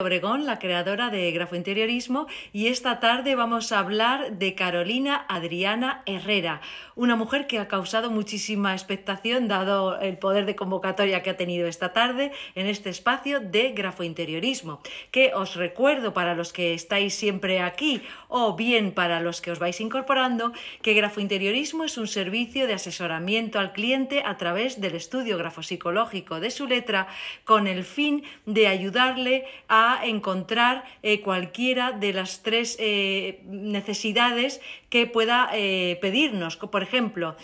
Obregón, la creadora de Grafo Interiorismo, y esta tarde vamos a hablar de Carolina Adriana Herrera, una mujer que ha causado muchísima expectación dado el poder de convocatoria que ha tenido esta tarde en este espacio de Grafo Interiorismo, que os recuerdo para los que estáis siempre aquí o bien para los que os vais incorporando, que Grafo Interiorismo es un servicio de asesoramiento al cliente a través del estudio grafopsicológico de su letra con el fin de ayudarle a encontrar eh, cualquiera de las tres eh, necesidades que pueda eh, pedirnos. Por ejemplo,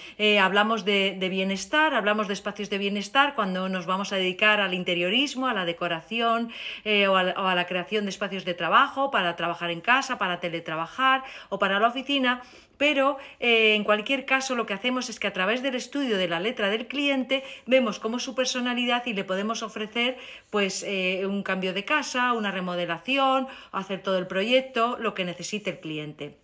hablamos de, bienestar, hablamos de espacios de bienestar cuando nos vamos a dedicar al interiorismo, a la decoración o, a la, creación de espacios de trabajo, para trabajar en casa, para teletrabajar o para la oficina pero eh, en cualquier caso lo que hacemos es que a través del estudio de la letra del cliente vemos cómo es su personalidad y le podemos ofrecer pues eh, un cambio de casa, una remodelación, hacer todo el proyecto, lo que necesite el cliente.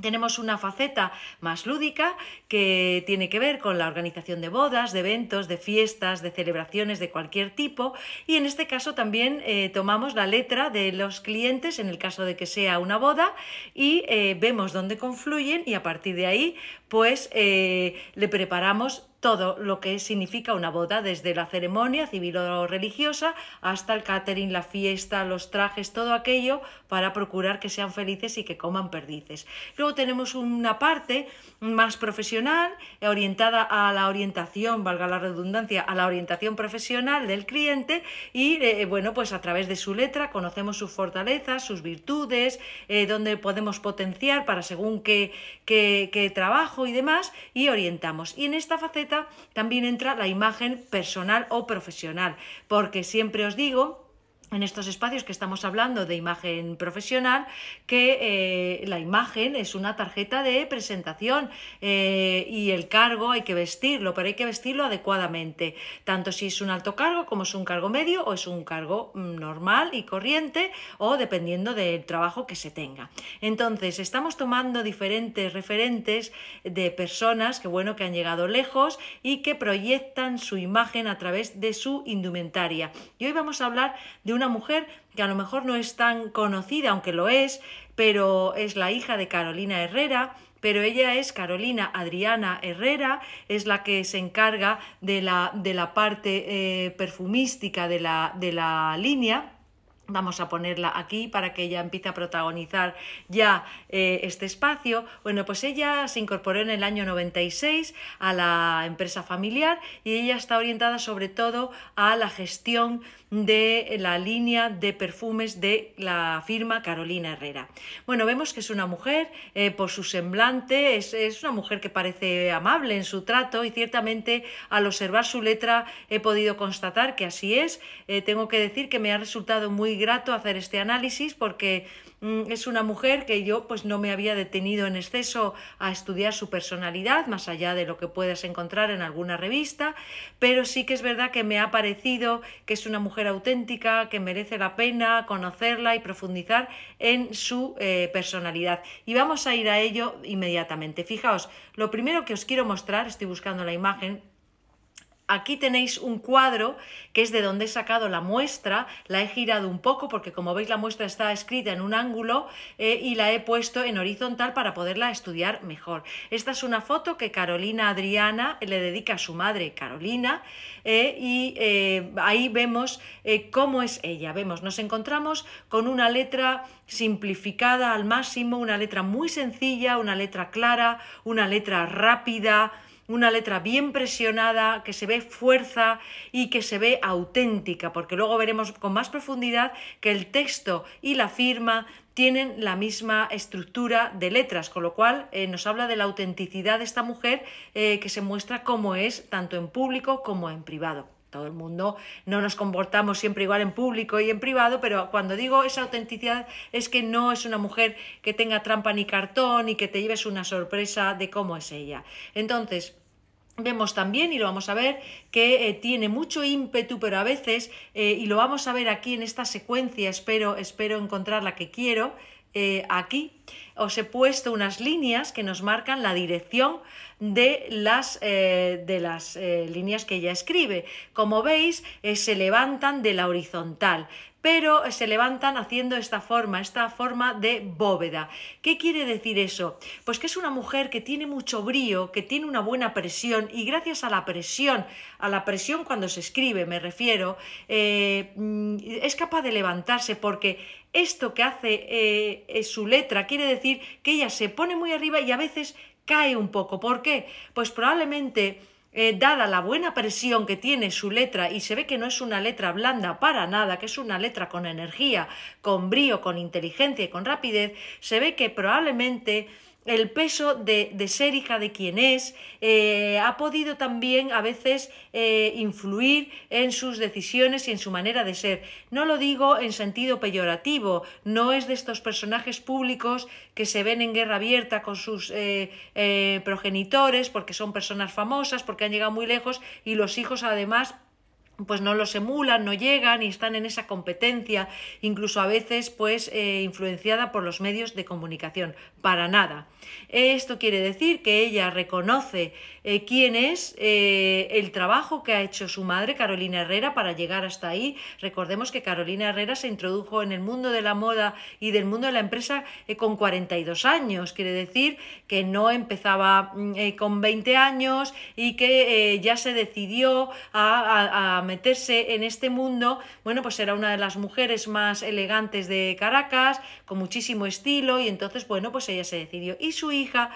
Tenemos una faceta más lúdica que tiene que ver con la organización de bodas, de eventos, de fiestas, de celebraciones de cualquier tipo y en este caso también eh, tomamos la letra de los clientes en el caso de que sea una boda y eh, vemos dónde confluyen y a partir de ahí pues eh, le preparamos todo lo que significa una boda, desde la ceremonia civil o religiosa hasta el catering, la fiesta, los trajes, todo aquello para procurar que sean felices y que coman perdices. Luego tenemos una parte más profesional, orientada a la orientación, valga la redundancia, a la orientación profesional del cliente y, eh, bueno, pues a través de su letra conocemos sus fortalezas, sus virtudes, eh, donde podemos potenciar para según qué, qué trabajo y demás y orientamos. Y en esta faceta también entra la imagen personal o profesional, porque siempre os digo en estos espacios que estamos hablando de imagen profesional, que eh, la imagen es una tarjeta de presentación eh, y el cargo hay que vestirlo, pero hay que vestirlo adecuadamente, tanto si es un alto cargo como es un cargo medio o es un cargo mm, normal y corriente o dependiendo del trabajo que se tenga. Entonces, estamos tomando diferentes referentes de personas que, bueno, que han llegado lejos y que proyectan su imagen a través de su indumentaria. Y hoy vamos a hablar de una mujer que a lo mejor no es tan conocida, aunque lo es, pero es la hija de Carolina Herrera, pero ella es Carolina Adriana Herrera, es la que se encarga de la, de la parte eh, perfumística de la, de la línea Vamos a ponerla aquí para que ella empiece a protagonizar ya eh, este espacio. Bueno, pues ella se incorporó en el año 96 a la empresa familiar y ella está orientada sobre todo a la gestión de la línea de perfumes de la firma Carolina Herrera. Bueno, vemos que es una mujer, eh, por su semblante, es, una mujer que parece amable en su trato y ciertamente al observar su letra he podido constatar que así es. Eh, tengo que decir que me ha resultado muy grato hacer este análisis porque mm, es una mujer que yo pues no me había detenido en exceso a estudiar su personalidad, más allá de lo que puedas encontrar en alguna revista, pero sí que es verdad que me ha parecido que es una mujer auténtica, que merece la pena conocerla y profundizar en su eh, personalidad. Y vamos a ir a ello inmediatamente. Fijaos, lo primero que os quiero mostrar, estoy buscando la imagen, aquí tenéis un cuadro que es de donde he sacado la muestra, la he girado un poco porque como veis la muestra está escrita en un ángulo eh, y la he puesto en horizontal para poderla estudiar mejor. Esta es una foto que Carolina Adriana le dedica a su madre Carolina eh, y eh, ahí vemos cómo es ella. Vemos, nos encontramos con una letra simplificada al máximo, una letra muy sencilla, una letra clara, una letra rápida, una letra bien presionada, que se ve fuerza y que se ve auténtica, porque luego veremos con más profundidad que el texto y la firma tienen la misma estructura de letras, con lo cual eh, nos habla de la autenticidad de esta mujer eh, que se muestra como es tanto en público como en privado todo el mundo no nos comportamos siempre igual en público y en privado, pero cuando digo esa autenticidad es que no es una mujer que tenga trampa ni cartón y que te lleves una sorpresa de cómo es ella. Entonces, Vemos también, y lo vamos a ver, que eh, tiene mucho ímpetu, pero a veces, eh, y lo vamos a ver aquí en esta secuencia, espero, espero encontrar la que quiero, eh, aquí os he puesto unas líneas que nos marcan la dirección de las, eh, de las eh, líneas que ella escribe. Como veis, se levantan de la horizontal, pero eh, se levantan haciendo esta forma, esta forma de bóveda. ¿Qué quiere decir eso? Pues que es una mujer que tiene mucho brío, que tiene una buena presión y gracias a la presión, a la presión cuando se escribe me refiero, eh, mm, es capaz de levantarse porque esto que hace es eh, su letra quiere decir que ella se pone muy arriba y a veces cae un poco. ¿Por qué? Pues probablemente eh, dada la buena presión que tiene su letra, y se ve que no es una letra blanda para nada, que es una letra con energía, con brío, con inteligencia y con rapidez, se ve que probablemente el peso de, ser hija de quien es, eh, ha podido también a veces eh, influir en sus decisiones y en su manera de ser. No lo digo en sentido peyorativo, no es de estos personajes públicos que se ven en guerra abierta con sus eh, progenitores porque son personas famosas, porque han llegado muy lejos y los hijos además pues no los emulan, no llegan y están en esa competencia, incluso a veces pues eh, influenciada por los medios de comunicación, para nada. Esto quiere decir que ella reconoce eh, quién es, eh, el trabajo que ha hecho su madre, Carolina Herrera, para llegar hasta ahí. Recordemos que Carolina Herrera se introdujo en el mundo de la moda y del mundo de la empresa eh, con 42 años, quiere decir que no empezaba mm, con 20 años y que ya se decidió a meterse en este mundo. Bueno, pues era una de las mujeres más elegantes de Caracas, con muchísimo estilo y entonces, bueno, pues ella se decidió. Y su hija,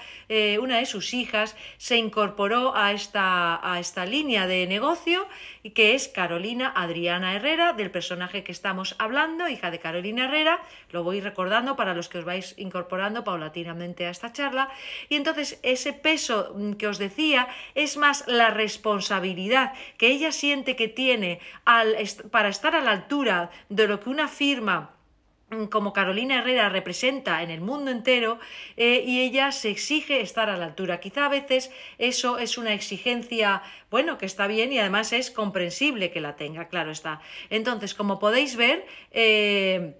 una de sus hijas, se incorporó a esta, a esta línea de negocio y que es Carolina Adriana Herrera, del personaje que estamos hablando, hija de Carolina Herrera. Lo voy recordando para los que os vais incorporando paulatinamente a esta charla. Y entonces ese peso mm, que os decía es más la responsabilidad que ella siente que tiene al, para estar a la altura de lo que una firma Mm, como Carolina Herrera representa en el mundo entero eh, y ella se exige estar a la altura. Quizá a veces eso es una exigencia, bueno, que está bien y además es comprensible que la tenga, claro está. Entonces, como podéis ver, eh,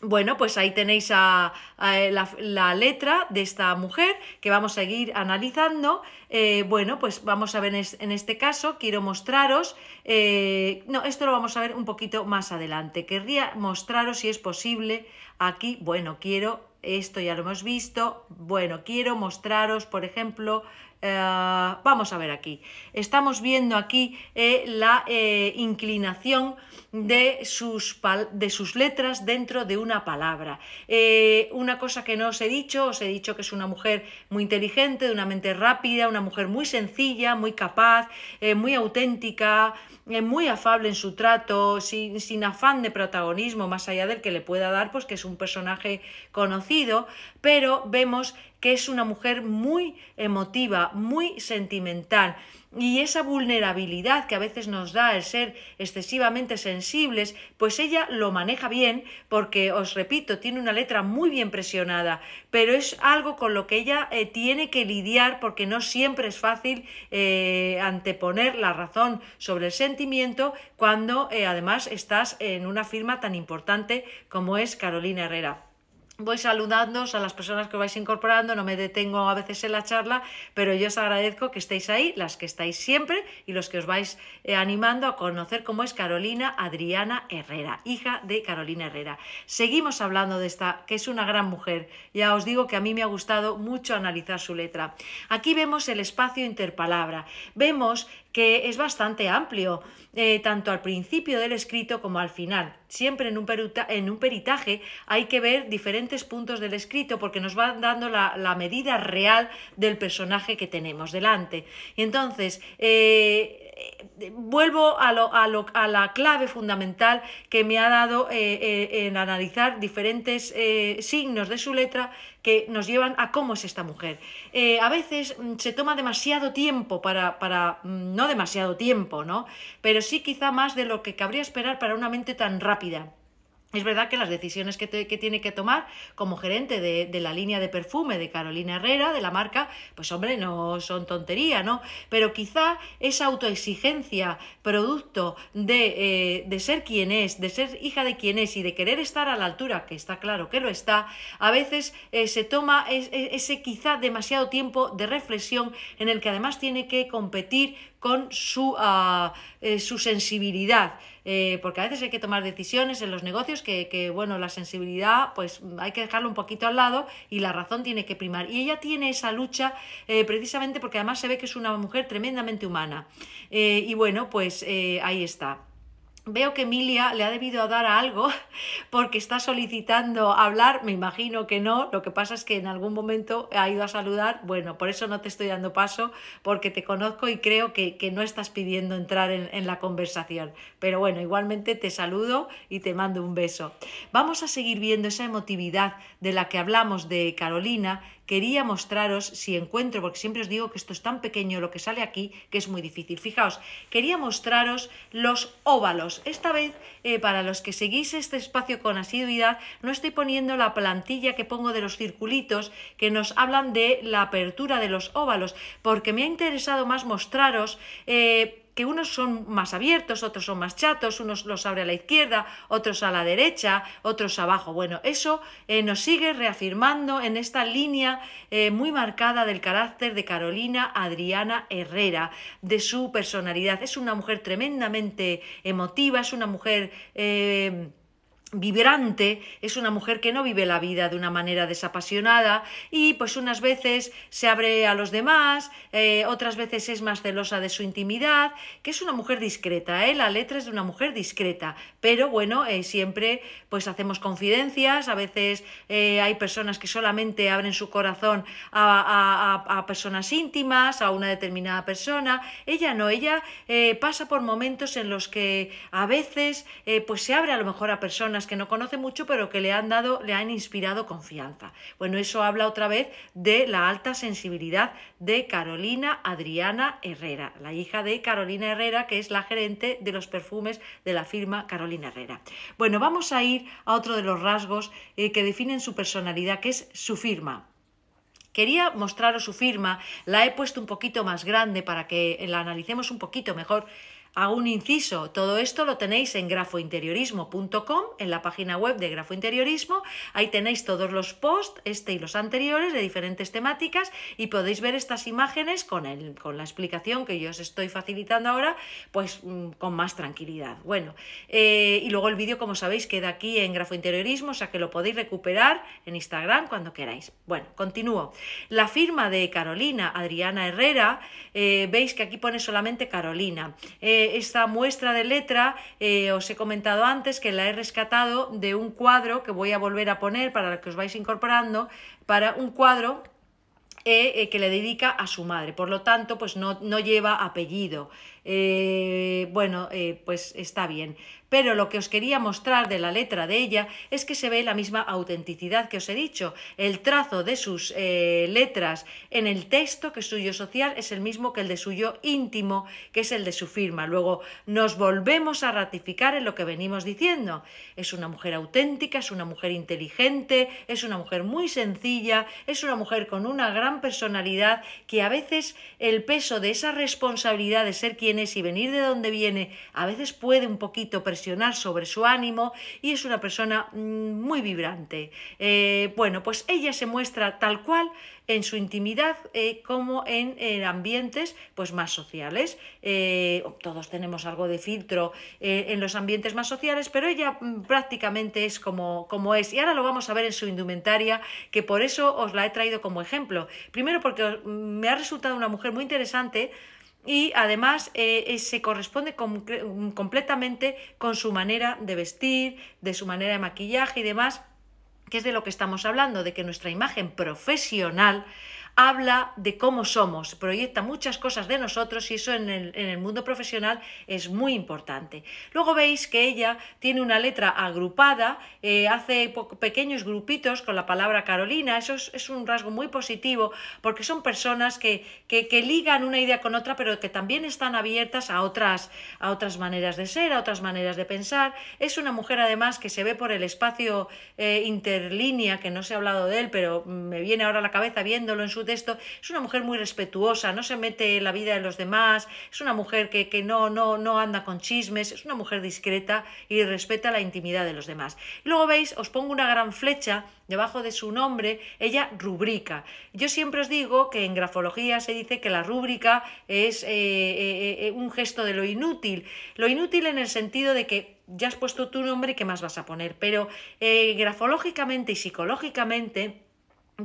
bueno, pues ahí tenéis a, eh, la, letra de esta mujer que vamos a seguir analizando. Eh, bueno, pues vamos a ver en, este caso, quiero mostraros, eh, no, esto lo vamos a ver un poquito más adelante. Querría mostraros si es posible aquí, bueno, quiero, esto ya lo hemos visto, bueno, quiero mostraros, por ejemplo, vamos a ver aquí, estamos viendo aquí la inclinación de sus, de sus letras dentro de una palabra. Eh, una cosa que no os he dicho, os he dicho que es una mujer muy inteligente, de una mente rápida, una mujer muy sencilla, muy capaz, eh, muy auténtica, eh, muy afable en su trato, sin, sin afán de protagonismo, más allá del que le pueda dar, pues que es un personaje conocido, pero vemos que es una mujer muy emotiva, muy sentimental, y esa vulnerabilidad que a veces nos da el ser excesivamente sensibles, pues ella lo maneja bien porque, os repito, tiene una letra muy bien presionada, pero es algo con lo que ella eh, tiene que lidiar porque no siempre es fácil eh, anteponer la razón sobre el sentimiento cuando eh, además estás en una firma tan importante como es Carolina Herrera voy saludándoos a las personas que vais incorporando, no me detengo a veces en la charla, pero yo os agradezco que estéis ahí, las que estáis siempre y los que os vais eh, animando a conocer cómo es Carolina Adriana Herrera, hija de Carolina Herrera. Seguimos hablando de esta, que es una gran mujer. Ya os digo que a mí me ha gustado mucho analizar su letra. Aquí vemos el espacio interpalabra. Vemos que es bastante amplio, eh, tanto al principio del escrito como al final. Siempre en un, peritaje hay que ver diferentes puntos del escrito porque nos van dando la, medida real del personaje que tenemos delante. Y entonces, eh, eh, vuelvo a, la clave fundamental que me ha dado en analizar diferentes signos de su letra que nos llevan a cómo es esta mujer. Eh, a veces mm, se toma demasiado tiempo para, para, mm, no demasiado tiempo, ¿no? Pero sí quizá más de lo que cabría esperar para una mente tan rápida. Es verdad que las decisiones que, tiene que tomar como gerente de, la línea de perfume de Carolina Herrera, de la marca, pues hombre, no son tontería, ¿no? Pero quizá esa autoexigencia, producto eh, de, ser quien es, de ser hija de quien es y de querer estar a la altura, que está claro que lo está, a veces eh, se toma e, ese quizá demasiado tiempo de reflexión en el que además tiene que competir con su, ah, eh, su sensibilidad, eh, porque a veces hay que tomar decisiones en los negocios que, bueno, la sensibilidad pues hay que dejarlo un poquito al lado y la razón tiene que primar. Y ella tiene esa lucha eh, precisamente porque además se ve que es una mujer tremendamente humana. y bueno, pues ahí está. Veo que Emilia le ha debido dar algo porque está solicitando hablar, me imagino que no, lo que pasa es que en algún momento ha ido a saludar, bueno, por eso no te estoy dando paso, porque te conozco y creo que, no estás pidiendo entrar en, en, la conversación. Pero bueno, igualmente te saludo y te mando un beso. Vamos a seguir viendo esa emotividad de la que hablamos de Carolina quería mostraros, si encuentro, porque siempre os digo que esto es tan pequeño lo que sale aquí, que es muy difícil. Fijaos, quería mostraros los óvalos. Esta vez, eh, para los que seguís este espacio con asiduidad, no estoy poniendo la plantilla que pongo de los circulitos que nos hablan de la apertura de los óvalos, porque me ha interesado más mostraros... Eh, que unos son más abiertos, otros son más chatos, unos los abre a la izquierda, otros a la derecha, otros abajo. Bueno, eso eh, nos sigue reafirmando en esta línea eh, muy marcada del carácter de Carolina Adriana Herrera, de su personalidad. Es una mujer tremendamente emotiva, es una mujer... Eh, vibrante, es una mujer que no vive la vida de una manera desapasionada y pues unas veces se abre a los demás, eh, otras veces es más celosa de su intimidad, que es una mujer discreta, ¿eh? la letra es de una mujer discreta, pero bueno, eh, siempre pues hacemos confidencias, a veces hay personas que solamente abren su corazón a, a, personas íntimas, a una determinada persona, ella no, ella pasa por momentos en los que a veces pues se abre a lo mejor a personas que no conoce mucho, pero que le han dado, le han inspirado confianza. Bueno, eso habla otra vez de la alta sensibilidad de Carolina Adriana Herrera, la hija de Carolina Herrera, que es la gerente de los perfumes de la firma Carolina Herrera. Bueno, vamos a ir a otro de los rasgos eh, que definen su personalidad, que es su firma. Quería mostraros su firma, la he puesto un poquito más grande para que la analicemos un poquito mejor. Hago un inciso, todo esto lo tenéis en grafointeriorismo.com, en la página web de Grafo Interiorismo. Ahí tenéis todos los posts, este y los anteriores, de diferentes temáticas y podéis ver estas imágenes con, la explicación que yo os estoy facilitando ahora, pues mm, con más tranquilidad. Bueno, eh, y luego el vídeo, como sabéis, queda aquí en Grafo Interiorismo, o sea que lo podéis recuperar en Instagram cuando queráis. Bueno, continúo. La firma de Carolina, Adriana Herrera, eh, veis que aquí pone solamente Carolina. Eh, esta muestra de letra eh, os he comentado antes que la he rescatado de un cuadro que voy a volver a poner para que os vais incorporando, para un cuadro eh, eh, que le dedica a su madre. Por lo tanto, pues no, no lleva apellido. bueno, pues está bien. Pero lo que os quería mostrar de la letra de ella es que se ve la misma autenticidad que os he dicho. El trazo de sus eh, letras en el texto, que es suyo social, es el mismo que el de suyo íntimo, que es el de su firma. Luego nos volvemos a ratificar en lo que venimos diciendo. Es una mujer auténtica, es una mujer inteligente, es una mujer muy sencilla, es una mujer con una gran personalidad que a veces el peso de esa responsabilidad de ser quien es y venir de donde viene, a veces puede un poquito sobre su ánimo y es una persona mm, muy vibrante. Eh, bueno, pues ella se muestra tal cual en su intimidad eh, como en, ambientes pues, más sociales. Eh, todos tenemos algo de filtro en los ambientes más sociales, pero ella mm, prácticamente es como, como es. Y ahora lo vamos a ver en su indumentaria, que por eso os la he traído como ejemplo. Primero porque mm, me ha resultado una mujer muy interesante y además eh, eh, se corresponde mm, completamente con su manera de vestir, de su manera de maquillaje y demás, que es de lo que estamos hablando, de que nuestra imagen profesional habla de cómo somos, proyecta muchas cosas de nosotros y eso en el, mundo profesional es muy importante. Luego veis que ella tiene una letra agrupada, eh, hace pequeños grupitos con la palabra Carolina, eso es, un rasgo muy positivo porque son personas que, ligan una idea con otra pero que también están abiertas a otras, a otras maneras de ser, a otras maneras de pensar. Es una mujer además que se ve por el espacio eh, interlínea, que no se ha hablado de él, pero me viene ahora a la cabeza viéndolo en su de esto. Es una mujer muy respetuosa, no se mete en la vida de los demás, es una mujer que, no, no, no anda con chismes, es una mujer discreta y respeta la intimidad de los demás. luego veis, os pongo una gran flecha debajo de su nombre, ella rubrica. Yo siempre os digo que en grafología se dice que la rúbrica es eh, eh, eh, un gesto de lo inútil. Lo inútil en el sentido de que ya has puesto tu nombre, y ¿qué más vas a poner? Pero grafológicamente y psicológicamente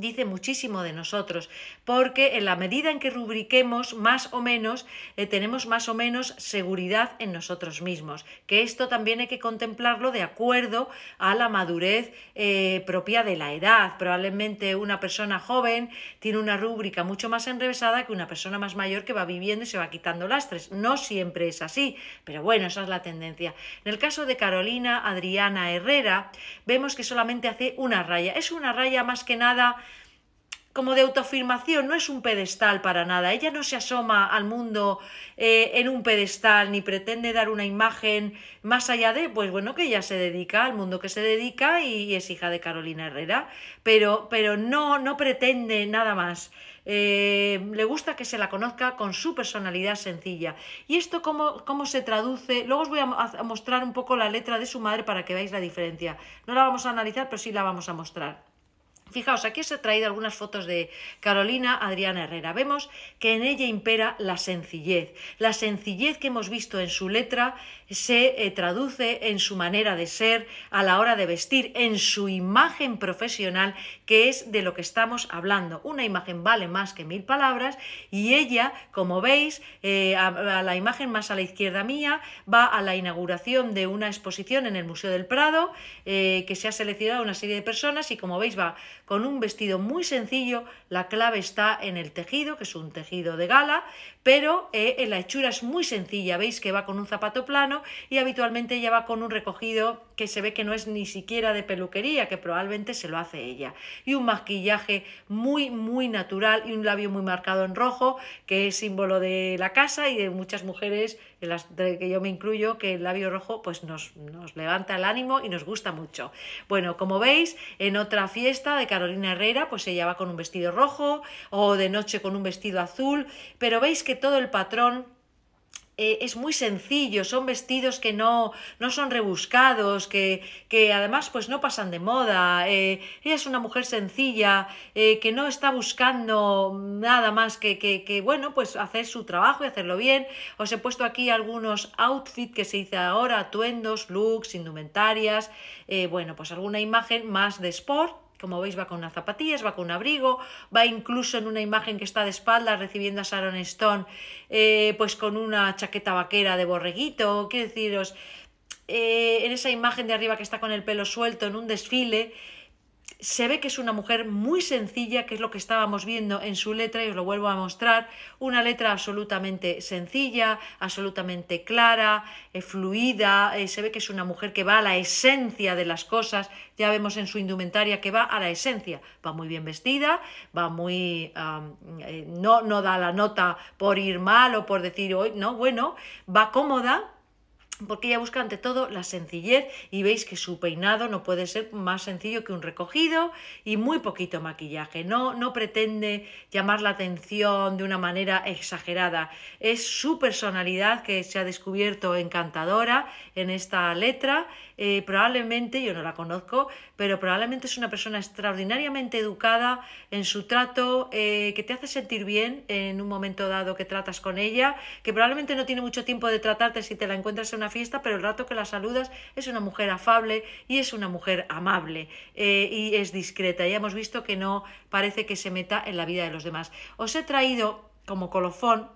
dice muchísimo de nosotros, porque en la medida en que rubriquemos más o menos, eh, tenemos más o menos seguridad en nosotros mismos, que esto también hay que contemplarlo de acuerdo a la madurez eh, propia de la edad. Probablemente una persona joven tiene una rúbrica mucho más enrevesada que una persona más mayor que va viviendo y se va quitando lastres. No siempre es así, pero bueno, esa es la tendencia. En el caso de Carolina Adriana Herrera, vemos que solamente hace una raya. Es una raya más que nada como de autoafirmación, no es un pedestal para nada. Ella no se asoma al mundo eh, en un pedestal ni pretende dar una imagen más allá de, pues bueno, que ella se dedica al mundo que se dedica y, es hija de Carolina Herrera, pero, pero no, no pretende nada más. Eh, le gusta que se la conozca con su personalidad sencilla. ¿Y esto cómo, cómo se traduce? Luego os voy a mostrar un poco la letra de su madre para que veáis la diferencia. No la vamos a analizar, pero sí la vamos a mostrar. Fijaos, aquí os he traído algunas fotos de Carolina Adriana Herrera. Vemos que en ella impera la sencillez. La sencillez que hemos visto en su letra se eh, traduce en su manera de ser, a la hora de vestir, en su imagen profesional, que es de lo que estamos hablando. Una imagen vale más que mil palabras y ella, como veis, eh, a, la imagen más a la izquierda mía, va a la inauguración de una exposición en el Museo del Prado, eh, que se ha seleccionado una serie de personas y como veis va con un vestido muy sencillo la clave está en el tejido, que es un tejido de gala, pero eh, en la hechura es muy sencilla. Veis que va con un zapato plano y habitualmente ella va con un recogido que se ve que no es ni siquiera de peluquería, que probablemente se lo hace ella. Y un maquillaje muy, muy natural y un labio muy marcado en rojo, que es símbolo de la casa y de muchas mujeres, en las que yo me incluyo, que el labio rojo pues nos, nos levanta el ánimo y nos gusta mucho. Bueno, como veis, en otra fiesta de Carolina Herrera, pues ella va con un vestido rojo rojo o de noche con un vestido azul, pero veis que todo el patrón eh, es muy sencillo, son vestidos que no, no son rebuscados, que, que, además pues no pasan de moda. Eh, ella es una mujer sencilla, eh, que no está buscando nada más que, que, que, bueno, pues hacer su trabajo y hacerlo bien. Os he puesto aquí algunos outfits que se dice ahora, atuendos, looks, indumentarias, bueno, pues alguna imagen más de sport como veis va con unas zapatillas, va con un abrigo, va incluso en una imagen que está de espaldas recibiendo a Sharon Stone, eh, pues con una chaqueta vaquera de borreguito, quiero deciros, eh, en esa imagen de arriba que está con el pelo suelto en un desfile, se ve que es una mujer muy sencilla, que es lo que estábamos viendo en su letra y os lo vuelvo a mostrar, una letra absolutamente sencilla, absolutamente clara, eh, fluida, eh, se ve que es una mujer que va a la esencia de las cosas, ya vemos en su indumentaria que va a la esencia, va muy bien vestida, va muy... Eh, no, no da la nota por ir mal o por decir, hoy no, bueno, va cómoda, porque ella busca ante todo la sencillez y veis que su peinado no puede ser más sencillo que un recogido y muy poquito maquillaje. No, no pretende llamar la atención de una manera exagerada. Es su personalidad que se ha descubierto encantadora en esta letra. Eh, probablemente, yo no la conozco, pero probablemente es una persona extraordinariamente educada en su trato, eh, que te hace sentir bien en un momento dado que tratas con ella, que probablemente no tiene mucho tiempo de tratarte si te la encuentras en fiesta, pero el rato que la saludas es una mujer afable y es una mujer amable eh, y es discreta. Ya hemos visto que no parece que se meta en la vida de los demás. Os he traído como colofón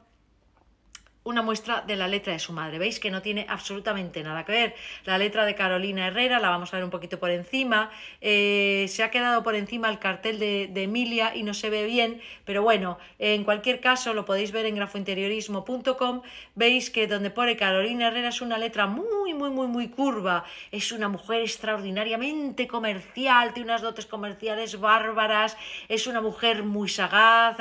una muestra de la letra de su madre. Veis que no tiene absolutamente nada que ver. La letra de Carolina Herrera la vamos a ver un poquito por encima. Eh, se ha quedado por encima el cartel de, de, Emilia y no se ve bien, pero bueno, en cualquier caso lo podéis ver en grafointeriorismo.com. Veis que donde pone Carolina Herrera es una letra muy, muy, muy, muy curva. Es una mujer extraordinariamente comercial, tiene unas dotes comerciales bárbaras, es una mujer muy sagaz.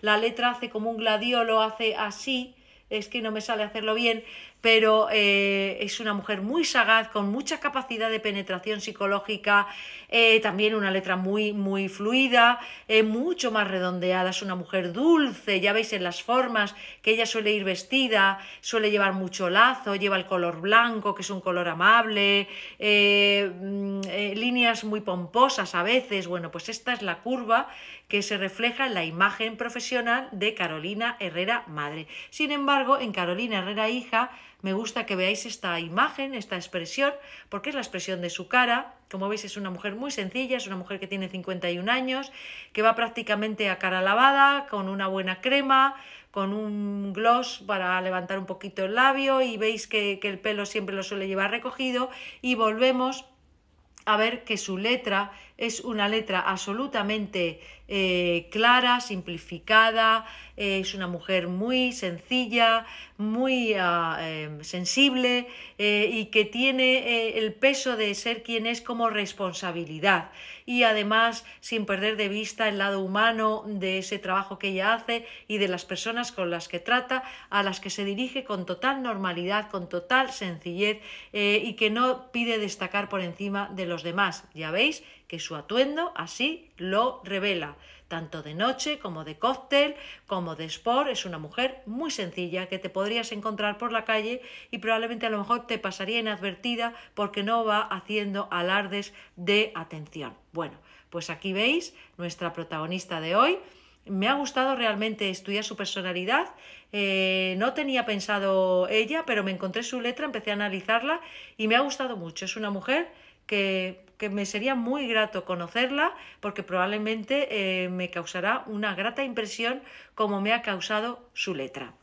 La letra hace como un gladiolo, hace así es que no me sale hacerlo bien, pero eh, es una mujer muy sagaz, con mucha capacidad de penetración psicológica, eh, también una letra muy, muy fluida, eh, mucho más redondeada, es una mujer dulce, ya veis en las formas que ella suele ir vestida, suele llevar mucho lazo, lleva el color blanco, que es un color amable, mm, líneas muy pomposas a veces, bueno, pues esta es la curva que se refleja en la imagen profesional de Carolina Herrera Madre. Sin embargo, en Carolina Herrera Hija, me gusta que veáis esta imagen, esta expresión, porque es la expresión de su cara. Como veis es una mujer muy sencilla, es una mujer que tiene 51 años, que va prácticamente a cara lavada, con una buena crema, con un gloss para levantar un poquito el labio y veis que, que el pelo siempre lo suele llevar recogido y volvemos a ver que su letra es una letra absolutamente eh, clara, simplificada, eh, es una mujer muy sencilla, muy ah, em, sensible eh, y que tiene el peso de ser quien es como responsabilidad y además sin perder de vista el lado humano de ese trabajo que ella hace y de las personas con las que trata, a las que se dirige con total normalidad, con total sencillez y que no pide destacar por encima de los demás. Ya veis, que su atuendo así lo revela. Tanto de noche como de cóctel, como de sport, es una mujer muy sencilla que te podrías encontrar por la calle y probablemente a lo mejor te pasaría inadvertida porque no va haciendo alardes de atención. Bueno, pues aquí veis nuestra protagonista de hoy me ha gustado realmente estudiar su personalidad. Eh, no tenía pensado ella, pero me encontré su letra, empecé a analizarla y me ha gustado mucho. Es una mujer que que me sería muy grato conocerla porque probablemente eh, me causará una grata impresión como me ha causado su letra.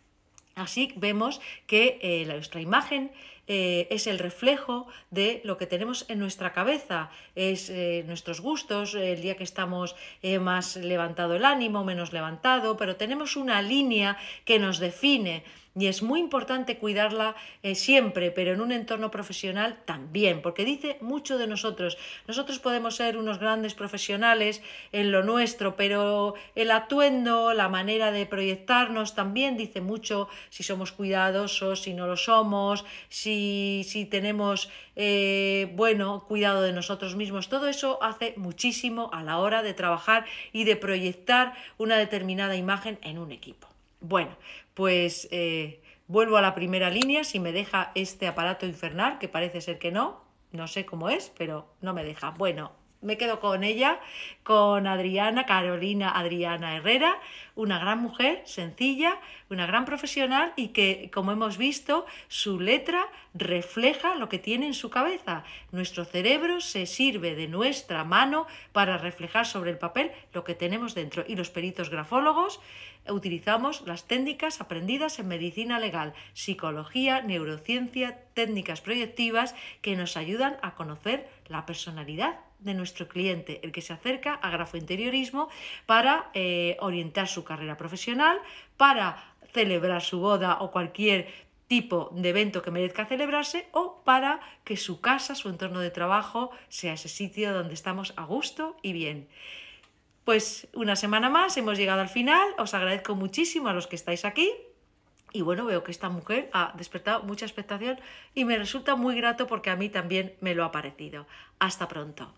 Así vemos que eh, nuestra imagen eh, es el reflejo de lo que tenemos en nuestra cabeza, es nuestros gustos, el día que estamos más levantado el ánimo, menos levantado, pero tenemos una línea que nos define, y es muy importante cuidarla eh, siempre, pero en un entorno profesional también, porque dice mucho de nosotros. Nosotros podemos ser unos grandes profesionales en lo nuestro, pero el atuendo, la manera de proyectarnos también dice mucho si somos cuidadosos, si no lo somos, si, si tenemos, eh, bueno, cuidado de nosotros mismos. Todo eso hace muchísimo a la hora de trabajar y de proyectar una determinada imagen en un equipo. Bueno, pues eh, vuelvo a la primera línea, si me deja este aparato infernal, que parece ser que no, no sé cómo es, pero no me deja. Bueno, me quedo con ella, con Adriana, Carolina Adriana Herrera, una gran mujer, sencilla, una gran profesional y que, como hemos visto, su letra refleja lo que tiene en su cabeza. Nuestro cerebro se sirve de nuestra mano para reflejar sobre el papel lo que tenemos dentro. Y los peritos grafólogos utilizamos las técnicas aprendidas en medicina legal, psicología, neurociencia, técnicas proyectivas que nos ayudan a conocer la personalidad de nuestro cliente, el que se acerca a grafointeriorismo para eh, orientar su carrera profesional, para celebrar su boda o cualquier tipo de evento que merezca celebrarse o para que su casa, su entorno de trabajo, sea ese sitio donde estamos a gusto y bien. Pues una semana más, hemos llegado al final, os agradezco muchísimo a los que estáis aquí. Y bueno, veo que esta mujer ha despertado mucha expectación y me resulta muy grato porque a mí también me lo ha parecido. Hasta pronto.